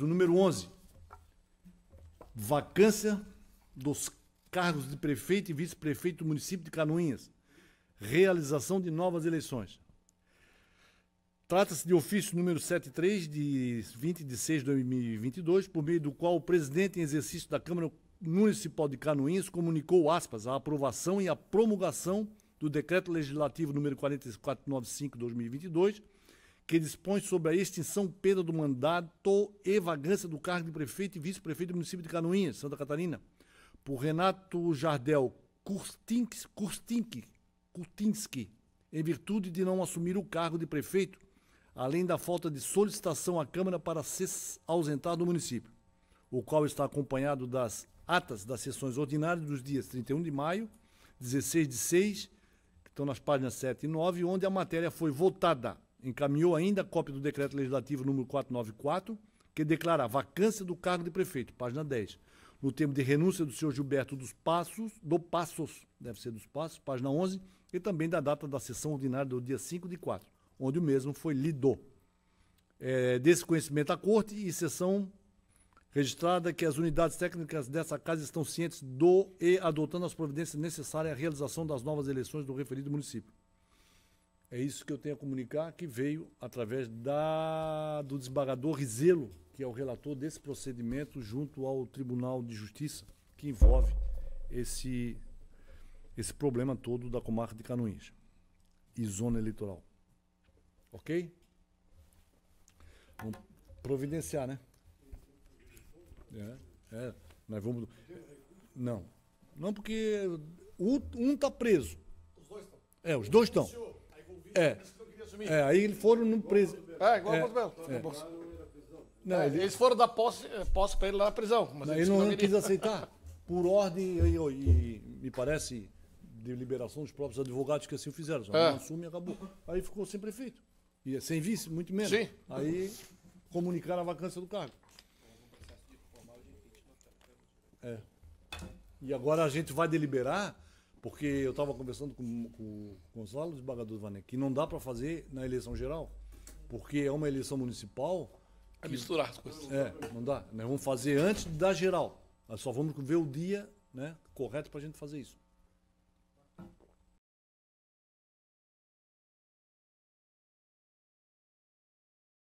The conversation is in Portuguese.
O número 11, vacância dos cargos de prefeito e vice-prefeito do município de Canoinhas. Realização de novas eleições. Trata-se de ofício número 73, de 20 de 6 de 2022, por meio do qual o presidente em exercício da Câmara Municipal de Canoinhas comunicou, aspas, a aprovação e a promulgação do decreto legislativo número 4495 de 2022, que dispõe sobre a extinção, perda do mandato e vagância do cargo de prefeito e vice-prefeito do município de Canoinhas, Santa Catarina, por Renato Jardel Kurtinski, em virtude de não assumir o cargo de prefeito, além da falta de solicitação à Câmara para se ausentar do município, o qual está acompanhado das atas das sessões ordinárias dos dias 31 de maio, 16 de 6, que estão nas páginas 7 e 9, onde a matéria foi votada encaminhou ainda a cópia do decreto legislativo número 494, que declara a vacância do cargo de prefeito, página 10, no termo de renúncia do senhor Gilberto dos Passos, do Passos, deve ser dos Passos, página 11, e também da data da sessão ordinária do dia 5 de 4, onde o mesmo foi lido. É, desse conhecimento à Corte e sessão registrada que as unidades técnicas dessa Casa estão cientes do e adotando as providências necessárias à realização das novas eleições do referido município. É isso que eu tenho a comunicar, que veio através da, do desembargador Rizelo, que é o relator desse procedimento, junto ao Tribunal de Justiça, que envolve esse, esse problema todo da comarca de Canoins e zona eleitoral. Ok? Vamos providenciar, né? É, é, nós vamos. Não. Não, porque um está preso. Os dois estão. É, os dois estão. É. é aí foram no preso. É, igual é, é. Porto Não, ele... Eles foram dar posse, eh, posse para ele lá na prisão. Mas não, ele, não, não quis aceitar. Por ordem, e, e, me parece, de liberação dos próprios advogados que assim o fizeram. Só é. não assume e acabou. Aí ficou sem prefeito. E é sem vice, muito menos. Sim. Aí comunicaram a vacância do cargo. É. E agora a gente vai deliberar porque eu estava conversando com, com o Gonçalo Desbagador Vanek, que não dá para fazer na eleição geral, porque é uma eleição municipal. É que, é misturar as coisas. É, não dá. Nós né? vamos fazer antes da geral. Nós só vamos ver o dia né, correto para a gente fazer isso.